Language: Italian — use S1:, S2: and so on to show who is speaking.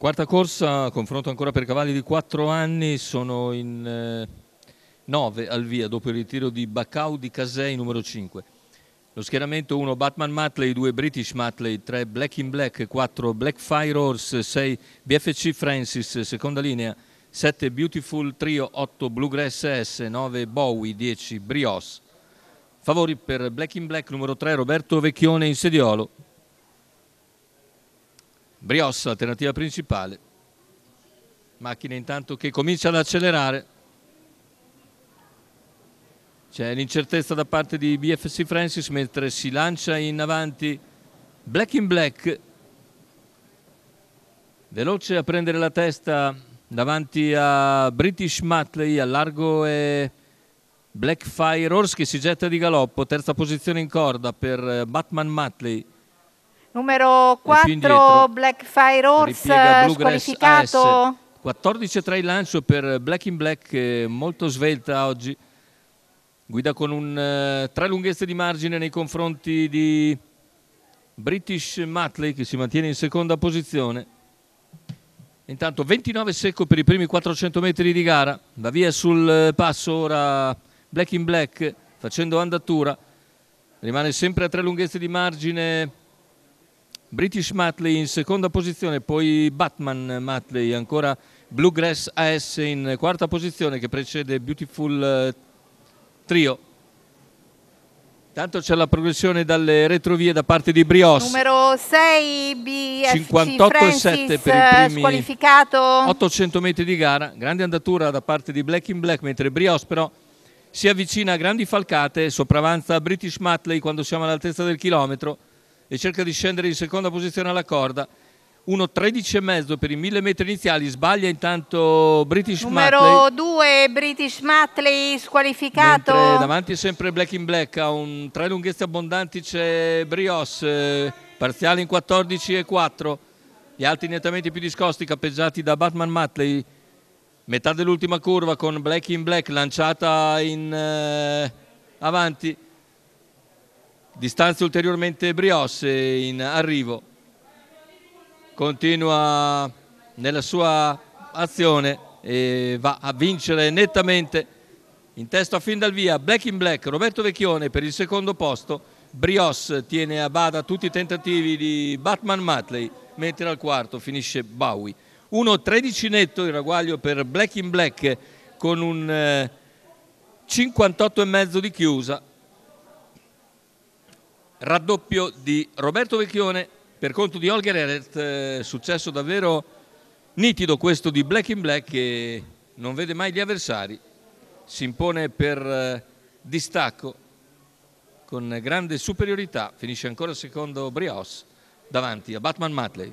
S1: Quarta corsa, confronto ancora per cavalli di quattro anni, sono in 9 eh, al via dopo il ritiro di Bacau di Casei numero 5. Lo schieramento 1 Batman Matley, 2 British Matley, 3 Black in Black, 4 Black Fire Horse, 6 BFC Francis, seconda linea, 7 Beautiful Trio, 8 Bluegrass S, 9 Bowie, 10 Brios. Favori per Black in Black numero 3 Roberto Vecchione in sediolo. Briossa, alternativa principale. Macchine intanto che comincia ad accelerare. C'è l'incertezza da parte di BFC Francis mentre si lancia in avanti Black in Black. Veloce a prendere la testa davanti a British Matley, a largo e Blackfire Horse che si getta di galoppo, terza posizione in corda per Batman Matley. Numero 4 Blackfire Horse squalificato. 14 tra il lancio per Black in Black, eh, molto svelta oggi. Guida con un, eh, tre lunghezze di margine nei confronti di British Matley che si mantiene in seconda posizione. Intanto 29 secco per i primi 400 metri di gara. Va via sul eh, passo ora Black in Black facendo andatura. Rimane sempre a tre lunghezze di margine British Matley in seconda posizione, poi Batman Matley, ancora Bluegrass AS in quarta posizione che precede Beautiful eh, Trio. Intanto c'è la progressione dalle retrovie da parte di Brios. Numero 6 BFC 58 Francis, 7 per i primi squalificato. 800 metri di gara, grande andatura da parte di Black in Black, mentre Brios però si avvicina a grandi falcate, sopravanza British Matley quando siamo all'altezza del chilometro e cerca di scendere in seconda posizione alla corda. 1.13,5 per i 1000 metri iniziali, sbaglia intanto British Numero 2 British Matley squalificato. Mentre davanti sempre Black in Black, ha un, tre lunghezze abbondanti c'è Brios, eh, parziale in 14,4. Gli altri nettamente più discosti cappeggiati da Batman Matley. Metà dell'ultima curva con Black in Black lanciata in eh, avanti. Distanza ulteriormente Brios in arrivo. Continua nella sua azione e va a vincere nettamente. In testa fin dal via Black in Black Roberto Vecchione per il secondo posto. Brios tiene a bada tutti i tentativi di Batman Matley, mentre al quarto finisce Bowie. 1-13 netto il raguaglio per Black in Black con un 58,5 eh, di chiusa raddoppio di Roberto Vecchione per conto di Olga Reret, eh, successo davvero nitido questo di Black in Black che non vede mai gli avversari, si impone per eh, distacco con grande superiorità, finisce ancora secondo Brios davanti a Batman Matley.